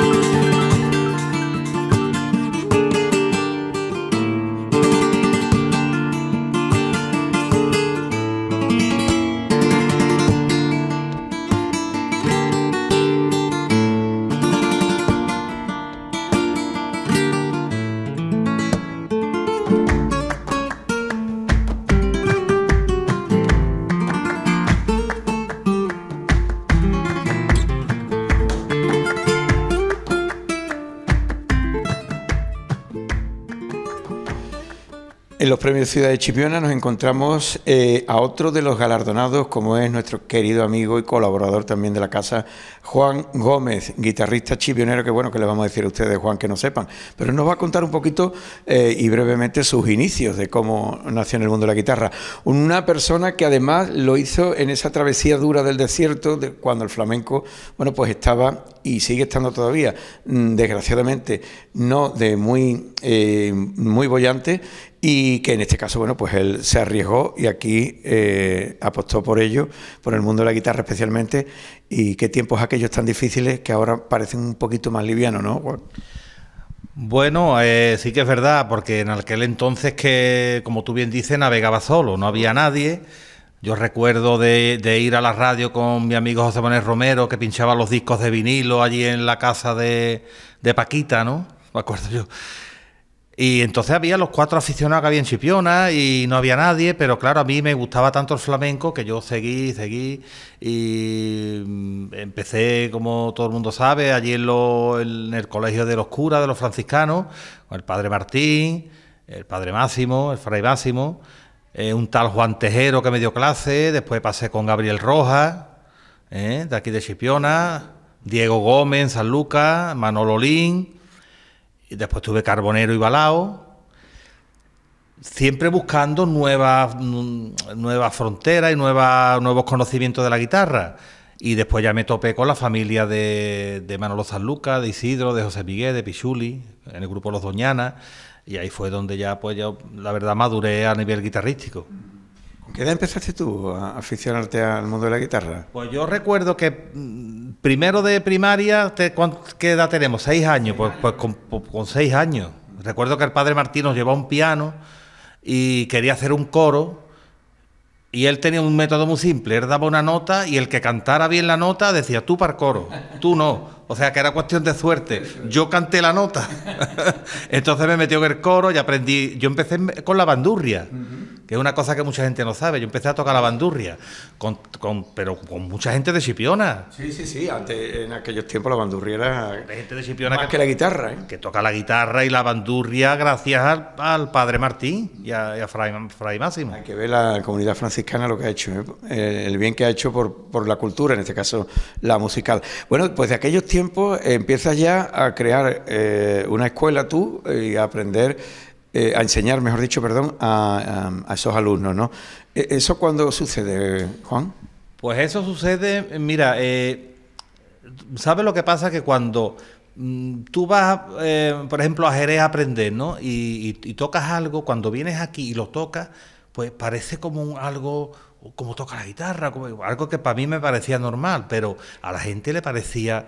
Thank you. En los premios Ciudad de Chipiona nos encontramos eh, a otro de los galardonados, como es nuestro querido amigo y colaborador también de la casa, Juan Gómez, guitarrista chipionero, que bueno, que le vamos a decir a ustedes, Juan, que no sepan, pero nos va a contar un poquito eh, y brevemente sus inicios de cómo nació en el mundo de la guitarra. Una persona que además lo hizo en esa travesía dura del desierto, de cuando el flamenco, bueno, pues estaba y sigue estando todavía, mm, desgraciadamente, no de muy, eh, muy bollante y que en este caso, bueno, pues él se arriesgó y aquí eh, apostó por ello, por el mundo de la guitarra especialmente, y qué tiempos aquellos tan difíciles que ahora parecen un poquito más livianos, ¿no? Bueno. Eh, sí que es verdad, porque en aquel entonces que, como tú bien dices, navegaba solo, no había nadie. Yo recuerdo de, ir a la radio con mi amigo José Manuel Romero, que pinchaba los discos de vinilo allí en la casa de, de Paquita, ¿no? Me acuerdo yo. Y entonces había los cuatro aficionados que había en Chipiona y no había nadie, pero claro, a mí me gustaba tanto el flamenco que yo seguí, seguí y mm, empecé, como todo el mundo sabe, allí en, el colegio de los curas, de los franciscanos, con el padre Martín, el padre Máximo, el fray Máximo, eh, un tal Juan Tejero que me dio clase, después pasé con Gabriel Rojas, eh, de aquí de Chipiona, Diego Gómez, San Lucas, Manolo Lín y después tuve Carbonero y Balao, siempre buscando nuevas, mm, fronteras y nuevos conocimientos de la guitarra. Y después ya me topé con la familia de, de Manolo Sanlúcar, de Isidro, de José Miguel, de Pichuli, en el grupo Los Doñanas. Y ahí fue donde ya, pues, yo la verdad, maduré a nivel guitarrístico. ¿Qué edad empezaste tú a aficionarte al mundo de la guitarra? Pues yo recuerdo que mm, primero de primaria, ¿qué edad tenemos? Seis años, pues, pues, pues, con, seis años. Recuerdo que el padre Martín nos llevó un piano y quería hacer un coro y él tenía un método muy simple, él daba una nota y el que cantara bien la nota decía tú para el coro, tú no. O sea que era cuestión de suerte. Yo canté la nota. Entonces me metió en el coro y aprendí, yo empecé con la bandurria que es una cosa que mucha gente no sabe. Yo empecé a tocar la bandurria, pero con mucha gente de Chipiona. Sí, sí, sí. Antes, en aquellos tiempos la bandurria era de gente de Sipiona que, toca la guitarra. ¿eh? Que toca la guitarra y la bandurria gracias al, padre Martín y a, Fray, Máximo. Hay que ver la comunidad franciscana lo que ha hecho, ¿eh? Eh, el bien que ha hecho por, la cultura, en este caso la musical. Bueno, pues de aquellos tiempos empiezas ya a crear eh, una escuela tú y a aprender eh, a enseñar, mejor dicho, perdón, a, esos alumnos, ¿no? E, ¿Eso cuándo sucede, Juan? Pues eso sucede, mira, eh, ¿sabes lo que pasa? Que cuando mm, tú vas, eh, por ejemplo, a Jerez a aprender, ¿no? Y, tocas algo, cuando vienes aquí y lo tocas, pues parece como algo, como toca la guitarra, como, algo que para mí me parecía normal, pero a la gente le parecía,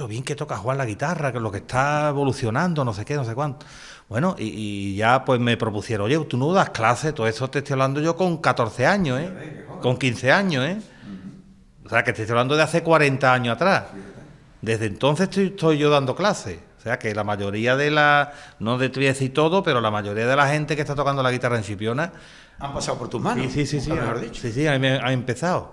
lo bien que toca Juan la guitarra, que lo que está evolucionando, no sé qué, no sé cuánto. Bueno, y, ya pues me propusieron, oye, tú no das clases, todo eso te estoy hablando yo con 14 años, ¿eh? Con 15 años, ¿eh? O sea, que te estoy hablando de hace 40 años atrás. Desde entonces estoy, yo dando clases. O sea, que la mayoría de la, no de voy y todo, pero la mayoría de la gente que está tocando la guitarra en Chipiona... Han pasado por tus manos. Sí, sí, sí. sí mejor dicho. Sí, sí, han empezado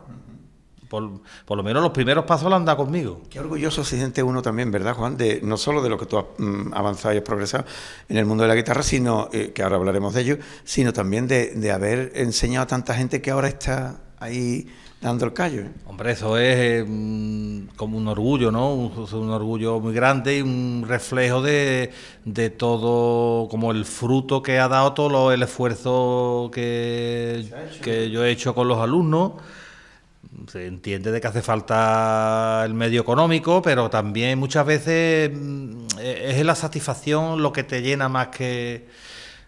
por, lo menos los primeros pasos la dado conmigo. Qué orgulloso se siente uno también, ¿verdad, Juan? De, no solo de lo que tú has mm, avanzado y has progresado en el mundo de la guitarra, sino eh, que ahora hablaremos de ello, sino también de, haber enseñado a tanta gente que ahora está ahí dando el callo. Hombre, eso es eh, mm, como un orgullo, ¿no? Un, orgullo muy grande y un reflejo de, todo, como el fruto que ha dado todo el esfuerzo que yo he hecho con los alumnos se entiende de que hace falta el medio económico, pero también muchas veces mm, e-, es la satisfacción lo que te llena más que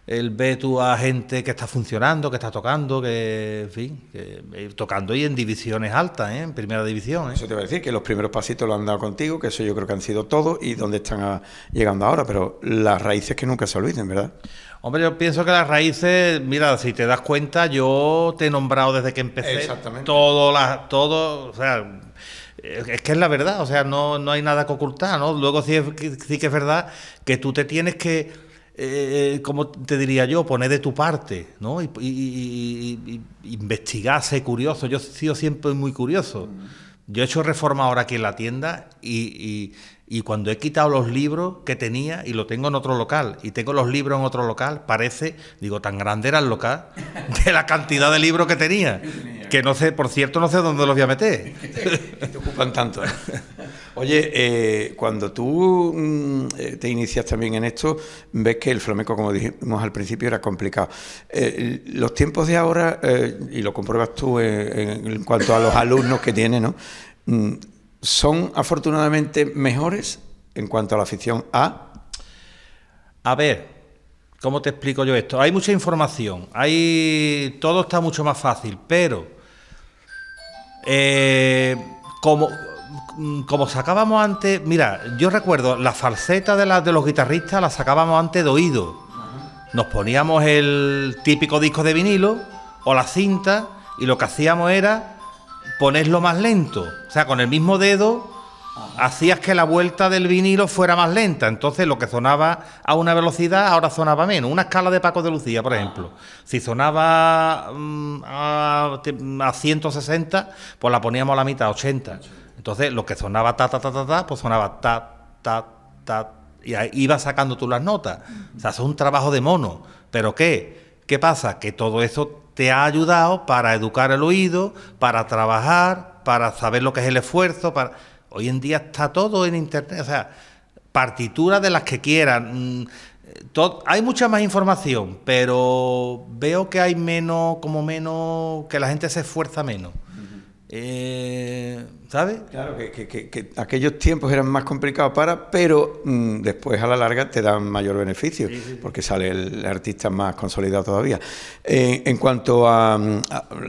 el ver tú a gente que está funcionando, que está tocando, que, en fin, que, tocando y en divisiones altas, ¿eh? en primera división. ¿eh? Eso te voy a decir que los primeros pasitos lo han dado contigo, que eso yo creo que han sido todos y donde están ah, llegando ahora, pero las raíces que nunca se olviden, ¿verdad? Hombre, yo pienso que las raíces, mira, si te das cuenta, yo te he nombrado desde que empecé. Exactamente. Todo, todo, o sea, es que es la verdad, o sea, no, hay nada que ocultar, ¿no? Luego sí, sí que es verdad que tú te tienes que, eh, eh, como te diría yo, poner de tu parte, ¿no? Y, investigarse, curioso. Yo he sido siempre muy curioso. Yo he hecho reforma ahora aquí en la tienda y y cuando he quitado los libros que tenía y lo tengo en otro local, y tengo los libros en otro local, parece, digo, tan grande era el local de la cantidad de libros que tenía. Que no sé, por cierto, no sé dónde los voy a meter. Te ocupan tanto. ¿eh? Oye, eh, cuando tú mm, eh, te inicias también en esto, ves que el flamenco, como dijimos al principio, era complicado. los tiempos de ahora, y lo compruebas tú en, cuanto a los alumnos que tiene, ¿no? Mm, son afortunadamente mejores en cuanto a la afición A. A ver, ¿cómo te explico yo esto? Hay mucha información, hay todo está mucho más fácil, pero eh, como como sacábamos antes, mira, yo recuerdo la falseta de, de los guitarristas la sacábamos antes de oído. Nos poníamos el típico disco de vinilo o la cinta y lo que hacíamos era ponerlo más lento. O sea, con el mismo dedo hacías que la vuelta del vinilo fuera más lenta. Entonces lo que sonaba a una velocidad ahora sonaba menos. Una escala de Paco de Lucía, por ah. ejemplo. Si sonaba mm, a, a, 160, pues la poníamos a la mitad, 80. Entonces lo que sonaba ta, ta, ta, ta, ta, pues sonaba ta, ta, ta. Y ahí ibas sacando tú las notas. O sea, es un trabajo de mono. ¿Pero qué? ¿Qué pasa? Que todo eso te ha ayudado para educar el oído, para trabajar, para saber lo que es el esfuerzo. Para... Hoy en día está todo en Internet, o sea, partituras de las que quieran. Mm, hay mucha más información, pero veo que hay menos, como menos, que la gente se esfuerza menos. Eh, ¿Sabes? Claro, que, aquellos tiempos eran más complicados para, pero mm, después a la larga te dan mayor beneficio, porque sale el artista más consolidado todavía. en cuanto a, mm,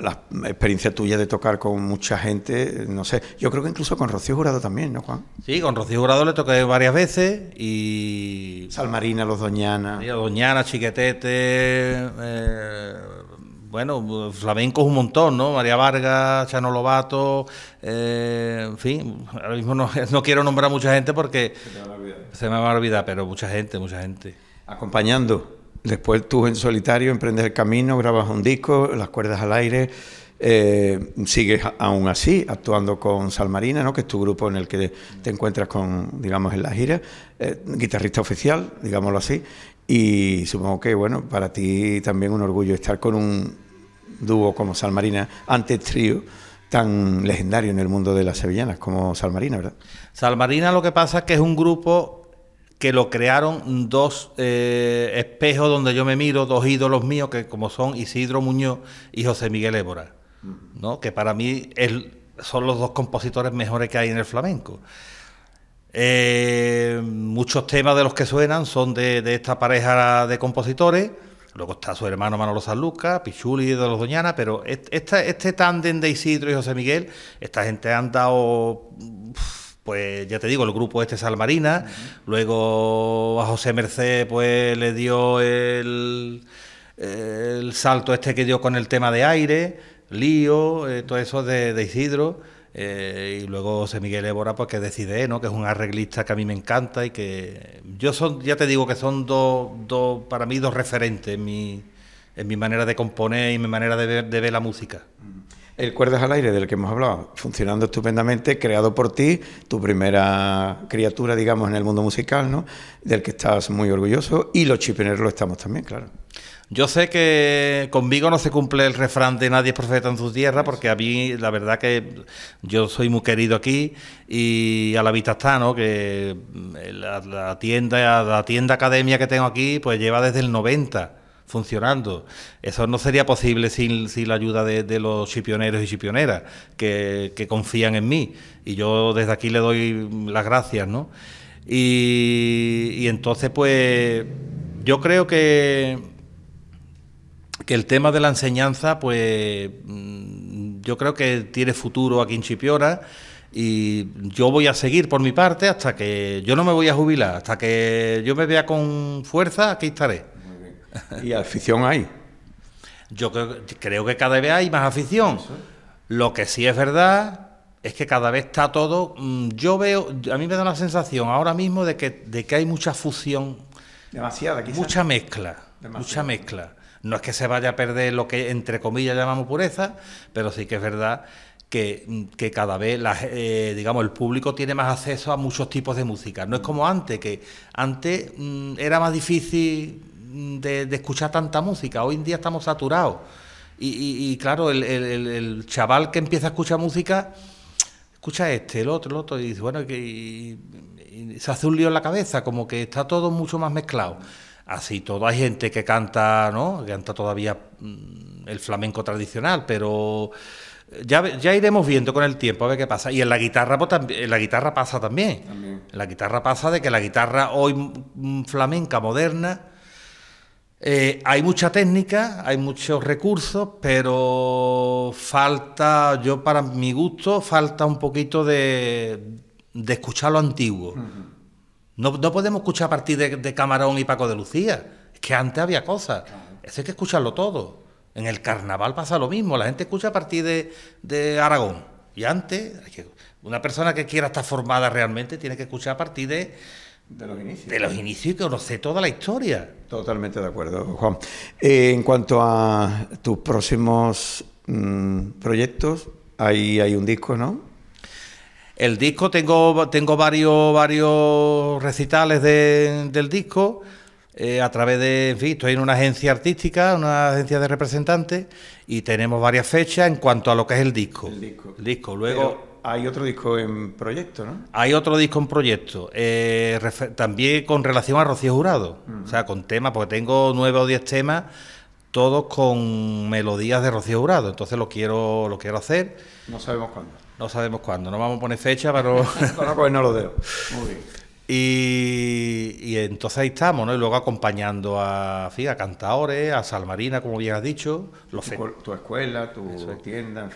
la experiencia tuya de tocar con mucha gente, no sé, yo creo que incluso con Rocío Jurado también, ¿no, Juan? Sí, con Rocío Jurado le toqué varias veces y... Salmarina, Los Doñanas. Doñana, Doñana Chiquetete, eh, bueno, pues, flamencos un montón, ¿no? María Vargas, Chano Lobato, eh, en fin, ahora mismo no, quiero nombrar mucha gente porque se me va a olvidar, pero mucha gente, mucha gente. Acompañando. Después tú en solitario emprendes el camino, grabas un disco, las cuerdas al aire, eh, sigues aún así actuando con Salmarina, ¿no? que es tu grupo en el que te encuentras con, digamos, en las giras, eh, guitarrista oficial, digámoslo así, y supongo que, bueno, para ti también un orgullo estar con un dúo como Salmarina, antes trío, tan legendario en el mundo de las sevillanas como Salmarina, ¿verdad? Salmarina lo que pasa es que es un grupo que lo crearon dos eh, espejos donde yo me miro, dos ídolos míos, que como son Isidro Muñoz y José Miguel Évora, ¿no? que para mí son los dos compositores mejores que hay en el flamenco. Eh, muchos temas de los que suenan son de, esta pareja de compositores. Luego está su hermano Manolo Sanlúcar, Pichuli de los Doñana, pero este, este tándem de Isidro y José Miguel, esta gente han dado, pues ya te digo, el grupo este Salmarina, luego a José Merced pues le dio el, el salto este que dio con el tema de aire, lío, eh, todo eso de Isidro. Eh, y luego José Miguel Évora, pues que decide, ¿no? que es un arreglista que a mí me encanta y que yo son, ya te digo que son dos, dos para mí dos referentes en mi, en mi manera de componer y mi manera de ver, de ver la música. El Cuerdas al Aire, del que hemos hablado, funcionando estupendamente, creado por ti, tu primera criatura, digamos, en el mundo musical, ¿no? del que estás muy orgulloso, y los chipeneros lo estamos también, claro. Yo sé que conmigo no se cumple el refrán de nadie es profeta en su tierra, porque a mí la verdad que yo soy muy querido aquí y a la vista está, ¿no? Que eh, la, tienda, la tienda academia que tengo aquí, pues lleva desde el 90 funcionando. Eso no sería posible sin, la ayuda de, los chipioneros y chipioneras que, confían en mí. Y yo desde aquí le doy las gracias, ¿no? Y, y entonces, pues, yo creo que el tema de la enseñanza, pues mm, yo creo que tiene futuro aquí en Chipiora y yo voy a seguir por mi parte hasta que yo no me voy a jubilar, hasta que yo me vea con fuerza, aquí estaré. ¿Y afición hay? Yo creo, que cada vez hay más afición. Lo que sí es verdad es que cada vez está todo. Mm, yo veo, a mí me da la sensación ahora mismo de que, de que hay mucha fusión. Demasiada, Mucha mezcla. Mucha mezcla. No es que se vaya a perder lo que entre comillas llamamos pureza, pero sí que es verdad que, cada vez eh, digamos el público tiene más acceso a muchos tipos de música. No es como antes, que antes mm, era más difícil mm, de, escuchar tanta música. Hoy en día estamos saturados. Y, claro, el, chaval que empieza a escuchar música, escucha este, el otro, el otro, y dice, bueno, que se hace un lío en la cabeza, como que está todo mucho más mezclado. Así todo, hay gente que canta, ¿no? canta todavía mm, el flamenco tradicional, pero ya, ya, iremos viendo con el tiempo a ver qué pasa. Y en la guitarra, pues, también, la guitarra pasa también. la guitarra pasa de que la guitarra hoy mm, flamenca, moderna, eh, hay mucha técnica, hay muchos recursos, pero falta, yo para mi gusto, falta un poquito de, de escuchar lo antiguo. No, podemos escuchar a partir de, Camarón y Paco de Lucía. Es que antes había cosas. Eso hay que escucharlo todo. En el carnaval pasa lo mismo. La gente escucha a partir de, Aragón. Y antes, una persona que quiera estar formada realmente tiene que escuchar a partir de, de los inicios. De los inicios y conocer toda la historia. Totalmente de acuerdo, Juan. Eh, en cuanto a tus próximos mm, proyectos, ahí hay un disco, ¿no? El disco, tengo, tengo varios, varios recitales del disco. Eh, a través de, en fin, estoy en una agencia artística, una agencia de representantes, y tenemos varias fechas en cuanto a lo que es el disco. El disco. Luego. hay otro disco en proyecto, ¿no? Hay otro disco en proyecto, eh, también con relación a Rocío Jurado, o sea, con temas, porque tengo nueve o diez temas, todos con melodías de Rocío Jurado, entonces lo quiero, lo quiero hacer. No sabemos cuándo. No sabemos cuándo, no vamos a poner fecha para no, pues no lo dejo. Muy bien. Y y entonces ahí estamos, ¿no? Y luego acompañando a, a cantadores, a Salmarina, como bien has dicho. tu, escuela, tu tienda,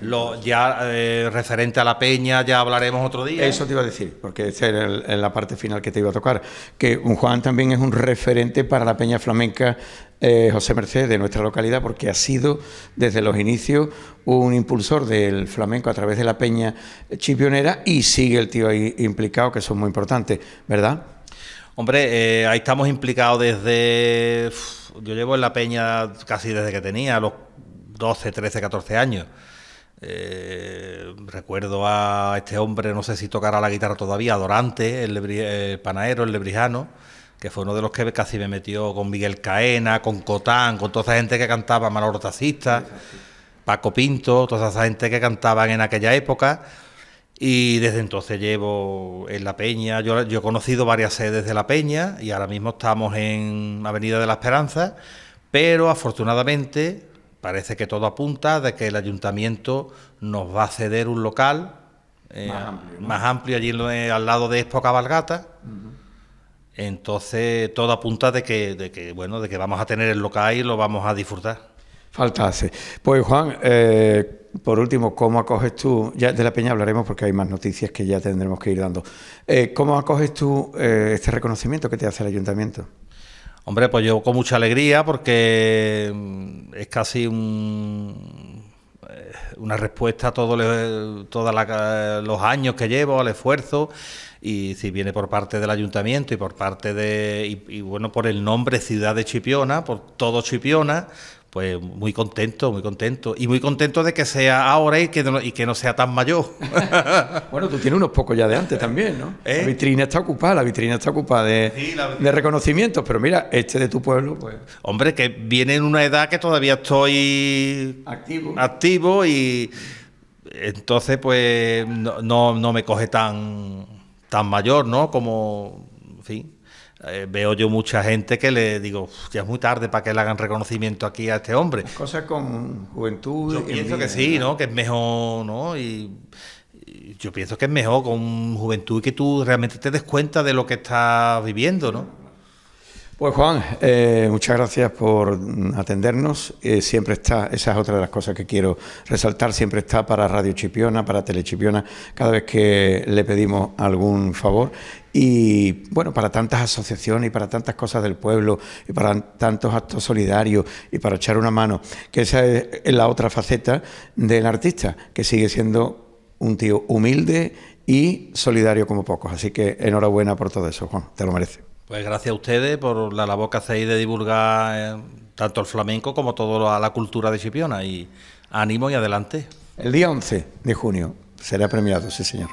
ya eh, referente a la peña, ya hablaremos otro día. Eso te iba a decir, porque esa era en la parte final que te iba a tocar. Que un Juan también es un referente para la peña flamenca eh, José Mercedes de nuestra localidad porque ha sido desde los inicios un impulsor del flamenco a través de la peña chipionera y sigue el tío ahí implicado, que eso es muy importante, ¿verdad? Hombre, eh, ahí estamos implicados desde... Yo llevo en la peña casi desde que tenía, los 12, 13, 14 años. Eh, recuerdo a este hombre, no sé si tocará la guitarra todavía, Dorante, el, el, panaero, el lebrijano, que fue uno de los que casi me metió con Miguel Caena, con Cotán, con toda esa gente que cantaba, Manolo Tacista, Paco Pinto, toda esa gente que cantaban en aquella época. Y desde entonces llevo en La Peña, yo, he conocido varias sedes de La Peña y ahora mismo estamos en Avenida de la Esperanza, pero afortunadamente parece que todo apunta de que el ayuntamiento nos va a ceder un local eh, más, amplio, allí eh, al lado de Expo Cabalgata. Entonces todo apunta de que, de que, bueno, de que vamos a tener el local y lo vamos a disfrutar. Faltase. Pues Juan, eh por último, ¿cómo acoges tú? Ya de la Peña hablaremos porque hay más noticias que ya tendremos que ir dando. Eh, ¿Cómo acoges tú eh, este reconocimiento que te hace el ayuntamiento? Hombre, pues yo con mucha alegría porque mm, es casi un, eh, una respuesta a todos los años que llevo, al esfuerzo, y si viene por parte del ayuntamiento y por parte de, y bueno, por el nombre Ciudad de Chipiona, por todo Chipiona, pues muy contento, muy contento. Y muy contento de que sea ahora y que no, y que no sea tan mayor. bueno, tú tienes unos pocos ya de antes también, ¿no? La ¿Eh? vitrina está ocupada, la vitrina está ocupada de, reconocimientos, pero mira, este de tu pueblo, pues. Hombre, que viene en una edad que todavía estoy. Activo. Activo y. Entonces, pues no, no, no me coge tan, tan mayor, ¿no? Como. En fin. Eh, veo yo mucha gente que le digo, ya es muy tarde para que le hagan reconocimiento aquí a este hombre. Cosas con juventud. Yo pienso que sí, ¿no? Que es mejor, ¿no? Y, yo pienso que es mejor con juventud y que tú realmente te des cuenta de lo que estás viviendo, ¿no? Pues Juan, eh, muchas gracias por mm, atendernos. Eh, siempre está, esa es otra de las cosas que quiero resaltar, siempre está para Radio Chipiona, para Telechipiona, cada vez que le pedimos algún favor. Y bueno, para tantas asociaciones y para tantas cosas del pueblo y para tantos actos solidarios y para echar una mano, que esa es la otra faceta del artista, que sigue siendo un tío humilde y solidario como pocos. Así que enhorabuena por todo eso, Juan, te lo mereces. Pues gracias a ustedes por la labor que hacéis de divulgar eh, tanto el flamenco como toda la cultura de Chipiona. Y ánimo y adelante. El día 11 de junio será premiado, sí señor.